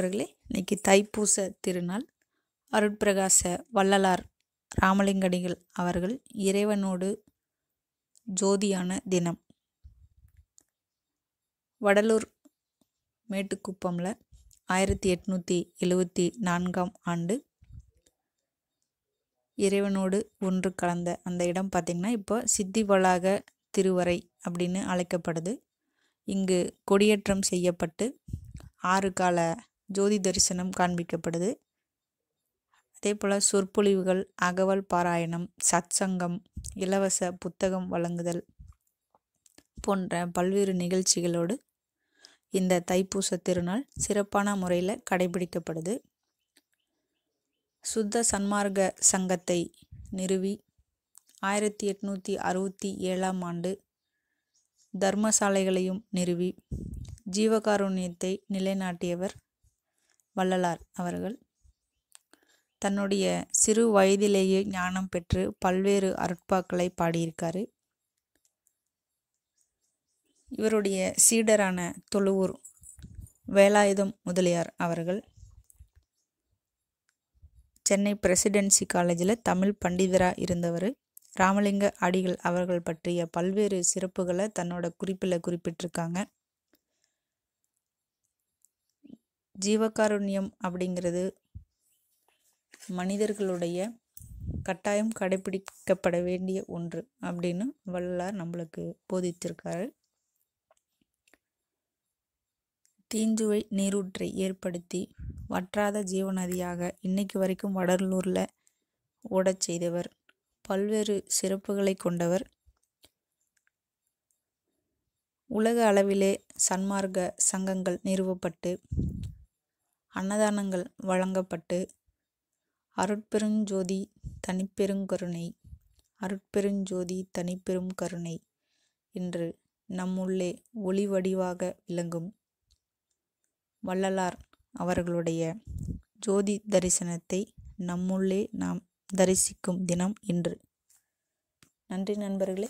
நண்பர்களே இன்னைக்கு தைப்பூச திருநாள் அருட்பிரகாச வள்ளலார் ராமலிங்கடிகள் அவர்கள் இறைவனோடு ஜோதியான தினம் வடலூர் மேட்டுக்குப்பமில் ஆயிரத்தி எட்நூற்றி எழுவத்தி நான்காம் ஆண்டு இறைவனோடு ஒன்று கலந்த அந்த இடம் பார்த்திங்கன்னா இப்போ சித்தி வளாக திருவரை அப்படின்னு அழைக்கப்படுது இங்கு கொடியேற்றம் செய்யப்பட்டு ஆறு கால ஜோதி தரிசனம் காண்பிக்கப்படுது அதே போல் சொற்பொழிவுகள் அகவல் பாராயணம் சத்சங்கம் இலவச புத்தகம் வழங்குதல் போன்ற பல்வேறு நிகழ்ச்சிகளோடு இந்த தைப்பூச திருநாள் சிறப்பான முறையில் கடைபிடிக்கப்படுது சுத்த சன்மார்க்க சங்கத்தை நிறுவி ஆயிரத்தி எட்நூற்றி அறுபத்தி ஏழாம் ஆண்டு தர்மசாலைகளையும் நிறுவி ஜீவகாருண்யத்தை நிலைநாட்டியவர் வள்ளலார் அவர்கள் தன்னுடைய சிறு வயதிலேயே ஞானம் பெற்று பல்வேறு அருட்பாக்களை பாடியிருக்கார் இவருடைய சீடரான தொழுவூர் வேலாயுதம் முதலியார் அவர்கள் சென்னை பிரசிடென்சி காலேஜில் தமிழ் பண்டிதராக இருந்தவர் ராமலிங்க அடிகள் அவர்கள் பற்றிய பல்வேறு சிறப்புகளை தன்னோட குறிப்பில் குறிப்பிட்டிருக்காங்க ஜீவகாருண்யம் அப்படிங்கிறது மனிதர்களுடைய கட்டாயம் கடைபிடிக்கப்பட வேண்டிய ஒன்று அப்படின்னு வள்ளலார் நம்மளுக்கு போதித்திருக்காரு தீஞ்சுவை நீரூற்றை ஏற்படுத்தி வற்றாத ஜீவநதியாக இன்னைக்கு வரைக்கும் வடலூரில் ஓடச் செய்தவர் பல்வேறு சிறப்புகளை கொண்டவர் உலக அளவிலே சன்மார்க்க சங்கங்கள் நிறுவப்பட்டு அன்னதானங்கள் வழங்கப்பட்டு அருட்பெருஞ்சோதி தனிப்பெருங்கருணை அருட்பெருஞ்சோதி தனிப்பெரும் கருணை என்று நம்முள்ளே ஒளி வடிவாக விளங்கும் வள்ளலார் அவர்களுடைய ஜோதி தரிசனத்தை நம்முள்ளே நாம் தரிசிக்கும் தினம் இன்று நன்றி நண்பர்களே